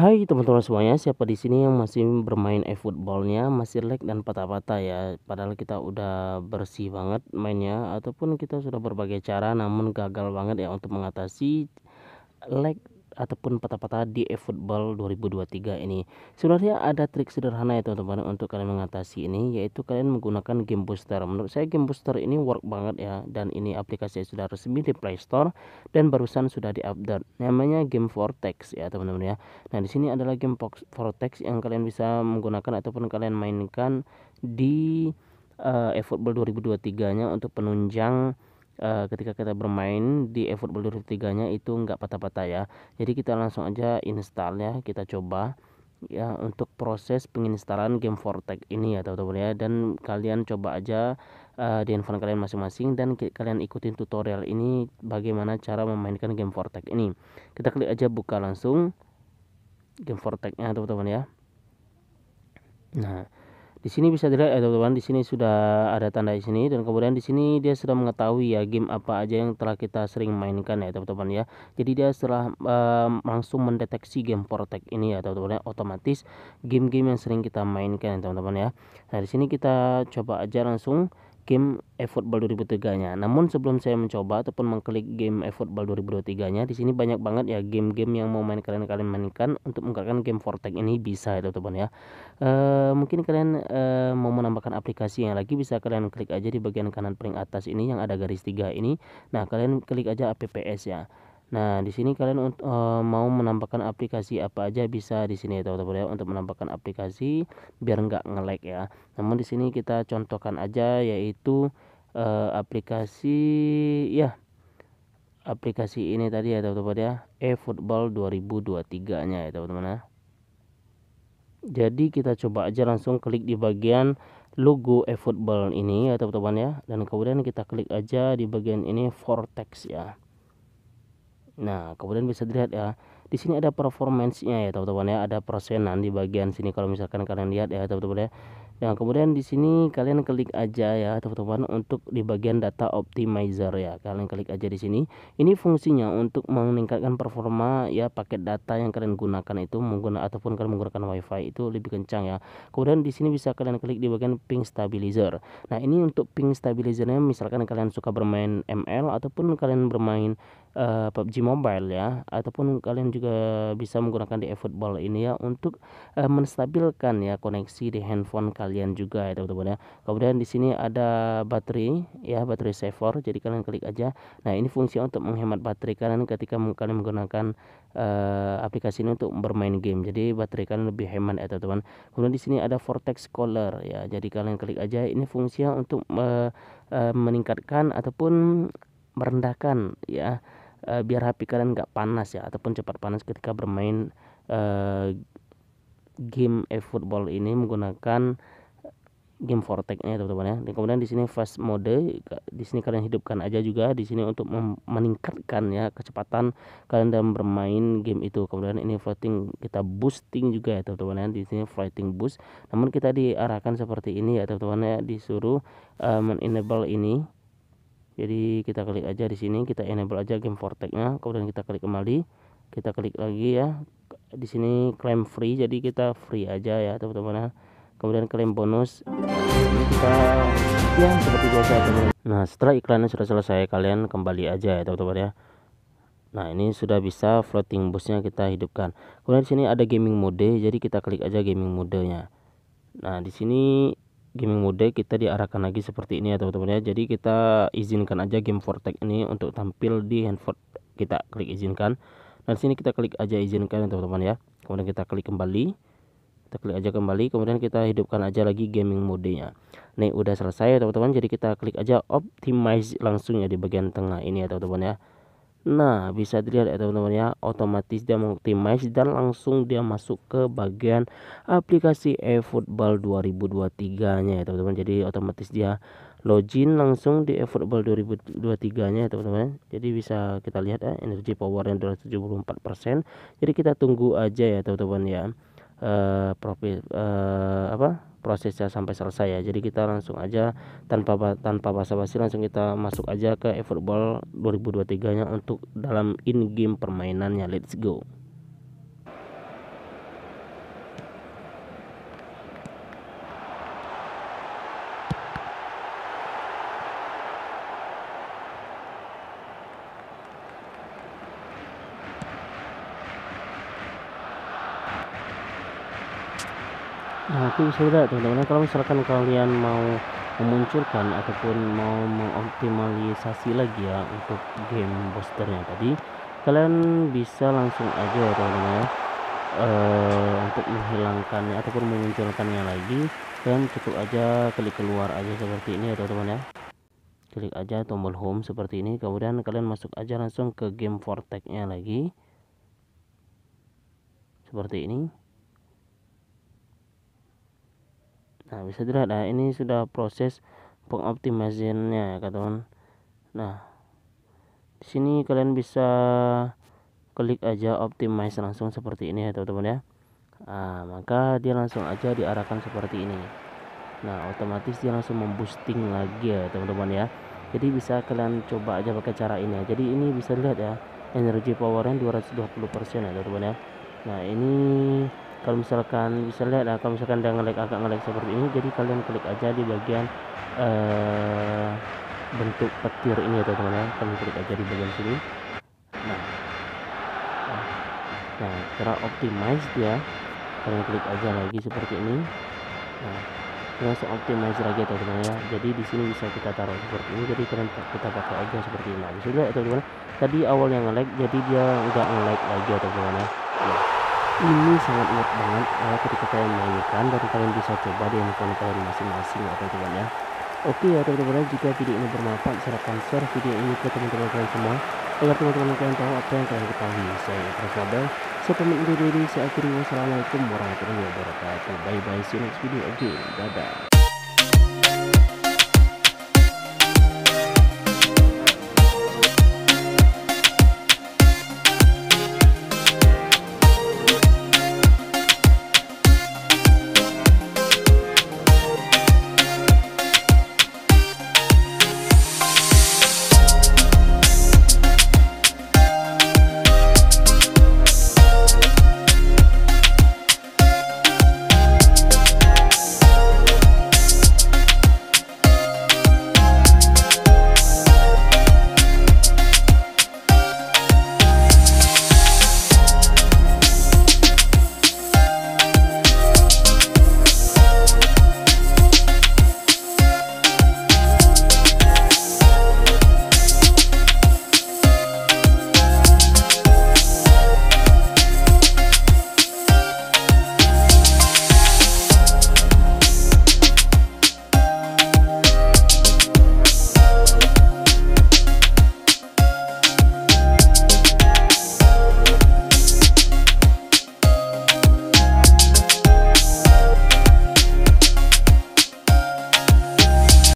Hai teman-teman semuanya, siapa di sini yang masih bermain e-footballnya masih lag dan patah-patah ya. Padahal kita udah bersih banget mainnya ataupun kita sudah berbagai cara namun gagal banget ya untuk mengatasi lag ataupun patah-patah di Football 2023 ini. Sebenarnya ada trik sederhana ya teman-teman untuk kalian mengatasi ini yaitu kalian menggunakan game booster. Menurut saya game booster ini work banget ya dan ini aplikasi sudah resmi di Play Store dan barusan sudah di-update. Namanya game Vortex ya teman-teman ya. Nah, di sini adalah game Vortex yang kalian bisa menggunakan ataupun kalian mainkan di uh, football 2023-nya untuk penunjang Eh, ketika kita bermain di eFootball 23 nya itu nggak patah-patah ya jadi kita langsung aja install ya kita coba ya untuk proses penginstalan game vortex ini ya teman-teman ya dan kalian coba aja uh, di handphone kalian masing-masing dan kalian ikutin tutorial ini bagaimana cara memainkan game vortex ini kita klik aja buka langsung game vortexnya teman-teman ya nah di sini bisa dilihat ya teman-teman, di sini sudah ada tanda di sini dan kemudian di sini dia sudah mengetahui ya game apa aja yang telah kita sering mainkan ya teman-teman ya. Jadi dia setelah um, langsung mendeteksi game protect ini ya teman-teman ya, otomatis game-game yang sering kita mainkan ya teman-teman ya. Nah, di sini kita coba aja langsung game eFootball 2003-nya. Namun sebelum saya mencoba ataupun mengklik game eFootball 2023-nya, di sini banyak banget ya game-game yang mau main kalian kalian mainkan untuk menggunakan game Fortek ini bisa ya teman-teman ya. E, mungkin kalian e, mau menambahkan aplikasi yang lagi bisa kalian klik aja di bagian kanan paling atas ini yang ada garis tiga ini. Nah, kalian klik aja APPS ya. Nah, di sini kalian uh, mau menambahkan aplikasi apa aja bisa di sini ya teman-teman ya untuk menambahkan aplikasi biar nggak nge-lag ya. Namun di sini kita contohkan aja yaitu uh, aplikasi ya aplikasi ini tadi ya teman-teman ya eFootball 2023 nya ya teman-teman ya. Jadi kita coba aja langsung klik di bagian logo eFootball ini ya teman-teman ya dan kemudian kita klik aja di bagian ini Vortex ya. Nah, kemudian bisa dilihat ya, di sini ada performancenya ya teman-teman ya, ada persenan di bagian sini kalau misalkan kalian lihat ya teman-teman ya. Nah, kemudian di sini kalian klik aja ya, teman-teman, untuk di bagian data optimizer ya. Kalian klik aja di sini. Ini fungsinya untuk meningkatkan performa ya paket data yang kalian gunakan itu menggunakan ataupun kalian menggunakan WiFi itu lebih kencang ya. Kemudian di sini bisa kalian klik di bagian ping stabilizer. Nah, ini untuk ping stabilizernya misalkan kalian suka bermain ML ataupun kalian bermain uh, eh, PUBG Mobile ya ataupun kalian juga bisa menggunakan di football ini ya untuk uh, menstabilkan ya koneksi di handphone kalian kalian juga ya teman-teman ya kemudian di sini ada baterai ya baterai saver jadi kalian klik aja nah ini fungsi untuk menghemat baterai kalian ketika kalian menggunakan uh, aplikasi ini untuk bermain game jadi baterai kalian lebih hemat ya teman-teman kemudian di sini ada vortex color ya jadi kalian klik aja ini fungsinya untuk uh, uh, meningkatkan ataupun merendahkan ya uh, biar HP kalian nggak panas ya ataupun cepat panas ketika bermain uh, game e-football ini menggunakan game ya teman-teman ya dan kemudian di sini fast mode di sini kalian hidupkan aja juga di sini untuk meningkatkan ya kecepatan kalian dalam bermain game itu kemudian ini floating kita boosting juga ya teman-teman ya di sini floating boost namun kita diarahkan seperti ini ya teman-teman ya disuruh uh, eh, enable ini jadi kita klik aja di sini kita enable aja game nya kemudian kita klik kembali kita klik lagi ya di sini claim free jadi kita free aja ya teman-teman ya -teman kemudian klaim bonus ini kita ya seperti biasa teman nah setelah iklannya sudah selesai kalian kembali aja ya teman-teman ya Nah ini sudah bisa floating busnya kita hidupkan. Kemudian di sini ada gaming mode, jadi kita klik aja gaming modenya. Nah di sini gaming mode kita diarahkan lagi seperti ini ya teman-teman ya. Jadi kita izinkan aja game Fortnite ini untuk tampil di handphone kita klik izinkan. Nah di sini kita klik aja izinkan ya teman-teman ya. Kemudian kita klik kembali kita klik aja kembali kemudian kita hidupkan aja lagi gaming modenya nih udah selesai ya teman-teman jadi kita klik aja optimize langsung ya di bagian tengah ini ya teman-teman ya Nah, bisa dilihat ya teman-teman ya, otomatis dia mengoptimize dan langsung dia masuk ke bagian aplikasi eFootball 2023-nya ya teman-teman. Jadi otomatis dia login langsung di eFootball 2023-nya ya teman-teman. Jadi bisa kita lihat ya, energi powernya 274%. Jadi kita tunggu aja ya teman-teman ya eh, profit eh, apa prosesnya sampai selesai ya jadi kita langsung aja tanpa tanpa basa-basi langsung kita masuk aja ke e football 2023 nya untuk dalam in game permainannya let's go Nah, itu bisa lihat teman-teman kalau misalkan kalian mau memunculkan ataupun mau mengoptimalisasi lagi ya untuk game boosternya tadi, kalian bisa langsung aja ya teman-teman ya. Uh, untuk menghilangkannya ataupun memunculkannya lagi dan cukup aja klik keluar aja seperti ini ya teman-teman ya klik aja tombol home seperti ini kemudian kalian masuk aja langsung ke game vortex nya lagi seperti ini nah bisa dilihat nah ini sudah proses pengoptimasiannya ya teman nah di sini kalian bisa klik aja optimize langsung seperti ini ya teman-teman ya nah, maka dia langsung aja diarahkan seperti ini nah otomatis dia langsung memboosting lagi ya teman-teman ya jadi bisa kalian coba aja pakai cara ini ya jadi ini bisa dilihat ya energy powernya 220% ya teman-teman ya nah ini kalau misalkan bisa lihat nah, kalau misalkan dia ngelag agak ngelag seperti ini jadi kalian klik aja di bagian uh, bentuk petir ini ya teman-teman ya kalian klik aja di bagian sini nah nah, nah cara optimize dia kalian klik aja lagi seperti ini nah terus optimize lagi ya, teman-teman ya jadi di sini bisa kita taruh seperti ini jadi kalian kita pakai aja seperti ini nah sudah ya, teman-teman tadi awal awalnya ngelag jadi dia nggak ngelag lagi ya, teman -teman, ya. Nah ini sangat enak banget uh, ketika kalian mainkan dan kalian bisa coba di handphone kalian masing-masing ya teman-teman ya oke ya teman-teman jika video ini bermanfaat silahkan share video ini ke teman-teman kalian semua agar teman-teman kalian tahu apa yang kalian ketahui saya Prasada saya pamit undur diri saya akhiri wassalamualaikum warahmatullahi wabarakatuh bye bye see you next video again dadah